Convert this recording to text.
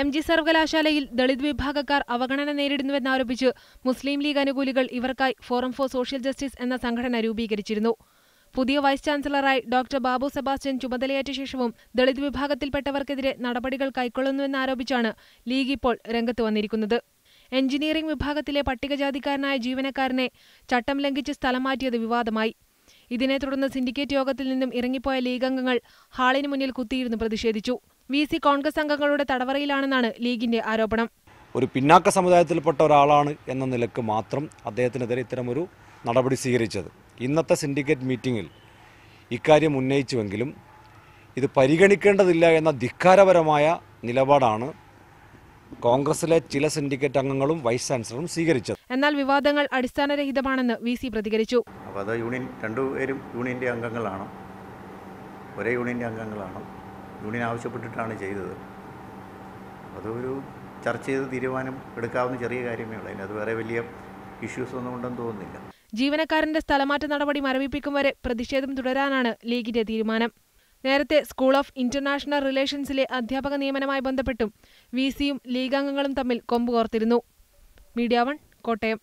M G സർവകലാശാലയിൽ ദളിത് വിഭാഗക്കാർ അവഗണന നേരിടുന്നുവെന്നാരോപിച്ച് മുസ്ലിം ലീഗ് അനുകൂലികൾ ഇവർക്കായി ഫോറം ഫോർ സോഷ്യൽ ജസ്റ്റിസ് എന്ന സംഘടന രൂപീകരിച്ചിരുന്നു പുതിയ വൈസ് ചാൻസലറായി ഡോക്ടർ ബാബു സെബാസ്റ്റ്യൻ ചുമതലയേറ്റ ശേഷവും ദളിത് വിഭാഗത്തിൽപ്പെട്ടവർക്കെതിരെ നടപടികൾ കൈക്കൊള്ളുന്നുവെന്നാരോപിച്ചാണ് ലീഗ് ഇപ്പോൾ രംഗത്ത് വന്നിരിക്കുന്നത് എഞ്ചിനീയറിംഗ് വിഭാഗത്തിലെ പട്ടികജാതിക്കാരനായ ജീവനക്കാരനെ ചട്ടം ലംഘിച്ച് സ്ഥലം മാറ്റിയത് വിവാദമായി ഇതിനെ തുടർന്ന് സിൻഡിക്കേറ്റ് യോഗത്തിൽ നിന്നും ഇറങ്ങിപ്പോയ ലീഗ് അംഗങ്ങൾ ഹാളിന് മുന്നിൽ കുത്തിയിരുന്നു പ്രതിഷേധിച്ചു വി സി കോൺഗ്രസ് അംഗങ്ങളുടെ തടവറയിലാണെന്നാണ് ലീഗിന്റെ ആരോപണം ഒരു പിന്നാക്ക സമുദായത്തിൽപ്പെട്ട ഒരാളാണ് എന്ന നിലക്ക് മാത്രം അദ്ദേഹത്തിനെതിരെ ഇത്തരമൊരു നടപടി സ്വീകരിച്ചത് ഇന്നത്തെ സിൻഡിക്കേറ്റ് മീറ്റിങ്ങിൽ ഇക്കാര്യം ഉന്നയിച്ചുവെങ്കിലും ഇത് പരിഗണിക്കേണ്ടതില്ല എന്ന ധിക്കാരപരമായ നിലപാടാണ് കോൺഗ്രസിലെ ചില സിൻഡിക്കേറ്റ് അംഗങ്ങളും വൈസ് ചാൻസലറും സ്വീകരിച്ചത് എന്നാൽ വിവാദങ്ങൾ അടിസ്ഥാനരഹിതമാണെന്ന് വി സി പ്രതികരിച്ചു അപ്പോൾ അത് യൂണിയൻ രണ്ടുപേരും യൂണിയൻ്റെ അംഗങ്ങളാണ് ഒരേ യൂണിയൻ്റെ അംഗങ്ങളാണ് യൂണിയൻ ആവശ്യപ്പെട്ടിട്ടാണ് ചെയ്തത് അതൊരു ചർച്ച ചെയ്ത് തീരുമാനം എടുക്കാവുന്ന ചെറിയ കാര്യമേ ഉള്ളൂ അതിനത് വേറെ വലിയ ഇഷ്യൂസ് ഒന്നും ഉണ്ടെന്ന് തോന്നുന്നില്ല ജീവനക്കാരന്റെ സ്ഥലമാറ്റ നടപടി മരവിപ്പിക്കും വരെ പ്രതിഷേധം തുടരാനാണ് ലീഗിന്റെ തീരുമാനം നേരത്തെ സ്കൂൾ ഓഫ് ഇന്റർനാഷണൽ റിലേഷൻസിലെ അധ്യാപക നിയമനമായി ബന്ധപ്പെട്ടും വി സിയും ലീഗാംഗങ്ങളും തമ്മിൽ കൊമ്പുകോർത്തിരുന്നു മീഡിയ വൺ കോട്ടയം